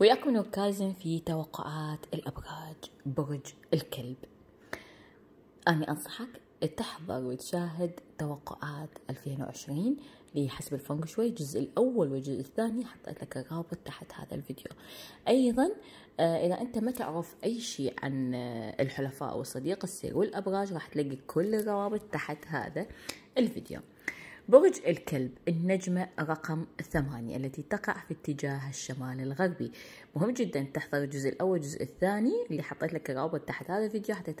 ويكمن كازن في توقعات الأبراج برج الكلب أنا أنصحك تحضر وتشاهد توقعات 2020 لحسب الفونغ شوي الجزء الأول والجزء الثاني حطيت لك الرابط تحت هذا الفيديو أيضا آه، إذا أنت ما تعرف أي شيء عن آه، الحلفاء والصديق السير والأبراج راح تلاقي كل الروابط تحت هذا الفيديو برج الكلب النجمة رقم ثمانية التي تقع في اتجاه الشمال الغربي مهم جدا تحضر الجزء الأول الجزء الثاني اللي حطيت لك الرابط تحت هذا الفيديو حتى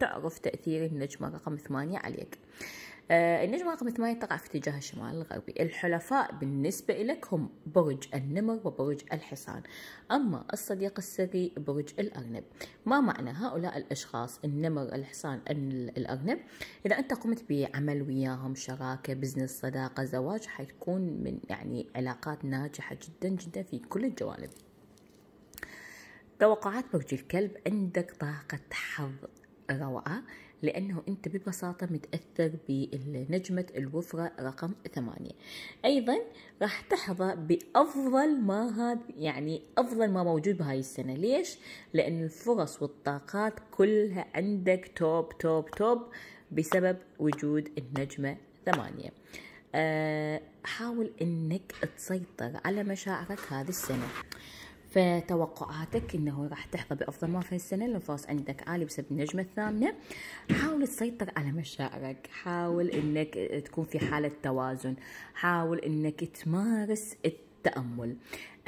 تعرف تأثير النجمة رقم ثمانية عليك آه، النجم رقم ثمانية تقع في اتجاه الشمال الغربي الحلفاء بالنسبة لك هم برج النمر وبرج الحصان أما الصديق السري برج الأرنب ما معنى هؤلاء الأشخاص النمر الحصان الأرنب إذا أنت قمت بعمل وياهم شراكة بزنس صداقة زواج حيكون من يعني علاقات ناجحة جدا جدا في كل الجوانب توقعات برج الكلب عندك طاقة حظ روعة لأنه أنت ببساطة متأثر بنجمة الوفرة رقم ثمانية أيضا راح تحظى بأفضل ما هذا يعني أفضل ما موجود بهاي السنة ليش؟ لأن الفرص والطاقات كلها عندك توب توب توب بسبب وجود النجمة ثمانية أه حاول أنك تسيطر على مشاعرك هذه السنة فتوقعاتك انه راح تحظى بافضل ما في السنه الانفاس عندك عالي بسبب النجمه الثامنه حاول تسيطر على مشاعرك حاول انك تكون في حاله توازن حاول انك تمارس الت التأمل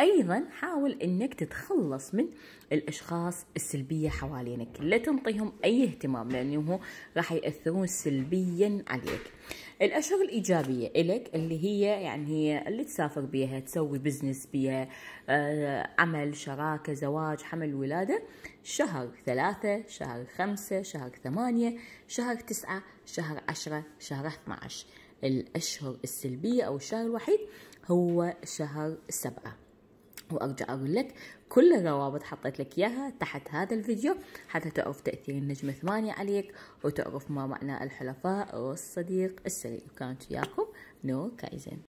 أيضا حاول أنك تتخلص من الأشخاص السلبية حوالينك لا تنطيهم أي اهتمام لأنه راح يأثرون سلبيا عليك الأشهر الإيجابية إلك اللي هي يعني هي اللي تسافر بيها تسوي بزنس بيها آه، عمل شراكة زواج حمل ولادة شهر ثلاثة شهر خمسة شهر ثمانية شهر تسعة شهر عشرة شهر 12 الأشهر السلبية أو الشهر الوحيد هو شهر سبعة وارجع اقول لك كل الروابط حطيت لك اياها تحت هذا الفيديو حتى تعرف تاثير النجمة ثمانية عليك وتعرف ما معنى الحلفاء والصديق السري وكانت وياكم نور كايزن